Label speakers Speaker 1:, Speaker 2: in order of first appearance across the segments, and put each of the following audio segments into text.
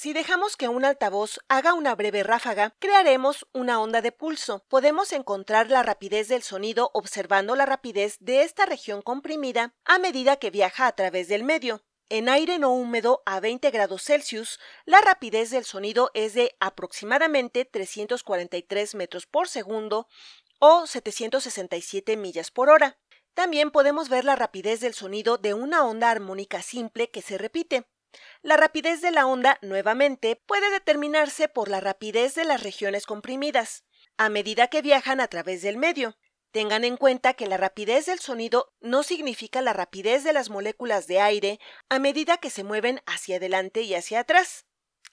Speaker 1: Si dejamos que un altavoz haga una breve ráfaga, crearemos una onda de pulso. Podemos encontrar la rapidez del sonido observando la rapidez de esta región comprimida a medida que viaja a través del medio. En aire no húmedo a 20 grados Celsius, la rapidez del sonido es de aproximadamente 343 metros por segundo o 767 millas por hora. También podemos ver la rapidez del sonido de una onda armónica simple que se repite. La rapidez de la onda, nuevamente, puede determinarse por la rapidez de las regiones comprimidas, a medida que viajan a través del medio. Tengan en cuenta que la rapidez del sonido no significa la rapidez de las moléculas de aire a medida que se mueven hacia adelante y hacia atrás.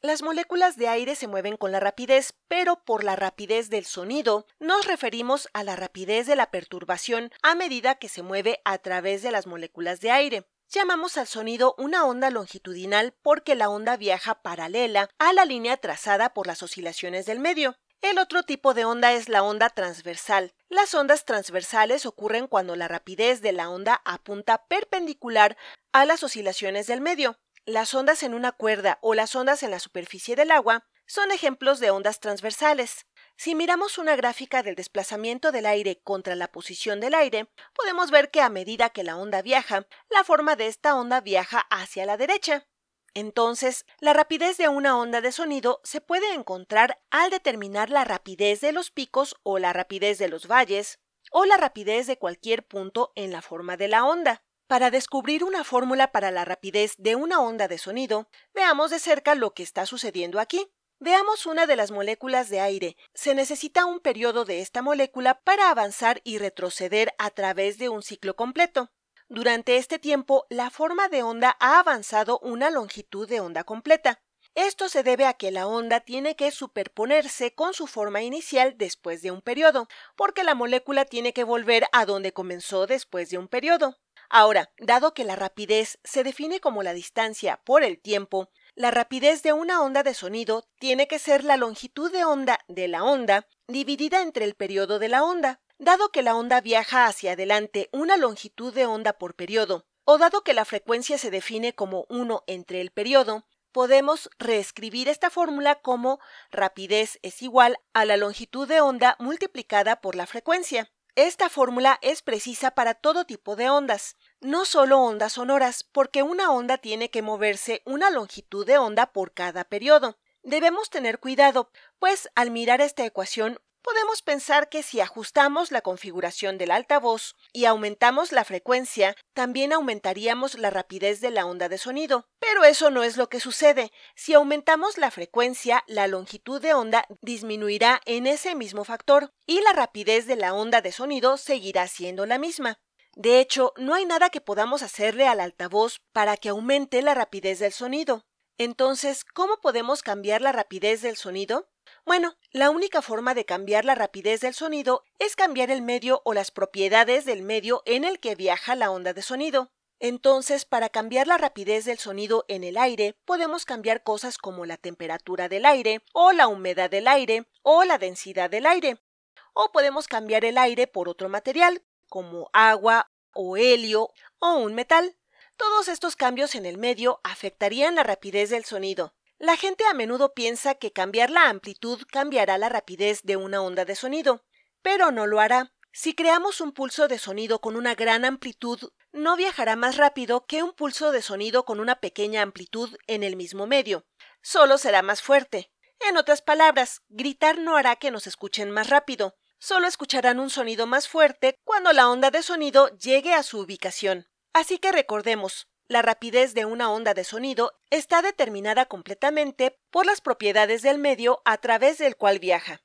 Speaker 1: Las moléculas de aire se mueven con la rapidez, pero por la rapidez del sonido nos referimos a la rapidez de la perturbación a medida que se mueve a través de las moléculas de aire. Llamamos al sonido una onda longitudinal porque la onda viaja paralela a la línea trazada por las oscilaciones del medio. El otro tipo de onda es la onda transversal. Las ondas transversales ocurren cuando la rapidez de la onda apunta perpendicular a las oscilaciones del medio. Las ondas en una cuerda o las ondas en la superficie del agua son ejemplos de ondas transversales. Si miramos una gráfica del desplazamiento del aire contra la posición del aire, podemos ver que a medida que la onda viaja, la forma de esta onda viaja hacia la derecha. Entonces, la rapidez de una onda de sonido se puede encontrar al determinar la rapidez de los picos o la rapidez de los valles, o la rapidez de cualquier punto en la forma de la onda. Para descubrir una fórmula para la rapidez de una onda de sonido, veamos de cerca lo que está sucediendo aquí. Veamos una de las moléculas de aire. Se necesita un periodo de esta molécula para avanzar y retroceder a través de un ciclo completo. Durante este tiempo, la forma de onda ha avanzado una longitud de onda completa. Esto se debe a que la onda tiene que superponerse con su forma inicial después de un periodo, porque la molécula tiene que volver a donde comenzó después de un periodo. Ahora, dado que la rapidez se define como la distancia por el tiempo, la rapidez de una onda de sonido tiene que ser la longitud de onda de la onda dividida entre el periodo de la onda. Dado que la onda viaja hacia adelante una longitud de onda por periodo, o dado que la frecuencia se define como 1 entre el periodo, podemos reescribir esta fórmula como rapidez es igual a la longitud de onda multiplicada por la frecuencia. Esta fórmula es precisa para todo tipo de ondas, no solo ondas sonoras, porque una onda tiene que moverse una longitud de onda por cada periodo. Debemos tener cuidado, pues al mirar esta ecuación podemos pensar que si ajustamos la configuración del altavoz y aumentamos la frecuencia, también aumentaríamos la rapidez de la onda de sonido. Pero eso no es lo que sucede. Si aumentamos la frecuencia, la longitud de onda disminuirá en ese mismo factor y la rapidez de la onda de sonido seguirá siendo la misma. De hecho, no hay nada que podamos hacerle al altavoz para que aumente la rapidez del sonido. Entonces, ¿cómo podemos cambiar la rapidez del sonido? Bueno, la única forma de cambiar la rapidez del sonido es cambiar el medio o las propiedades del medio en el que viaja la onda de sonido. Entonces, para cambiar la rapidez del sonido en el aire, podemos cambiar cosas como la temperatura del aire, o la humedad del aire, o la densidad del aire. O podemos cambiar el aire por otro material, como agua, o helio, o un metal. Todos estos cambios en el medio afectarían la rapidez del sonido. La gente a menudo piensa que cambiar la amplitud cambiará la rapidez de una onda de sonido, pero no lo hará. Si creamos un pulso de sonido con una gran amplitud, no viajará más rápido que un pulso de sonido con una pequeña amplitud en el mismo medio. Solo será más fuerte. En otras palabras, gritar no hará que nos escuchen más rápido. Solo escucharán un sonido más fuerte cuando la onda de sonido llegue a su ubicación. Así que recordemos, la rapidez de una onda de sonido está determinada completamente por las propiedades del medio a través del cual viaja.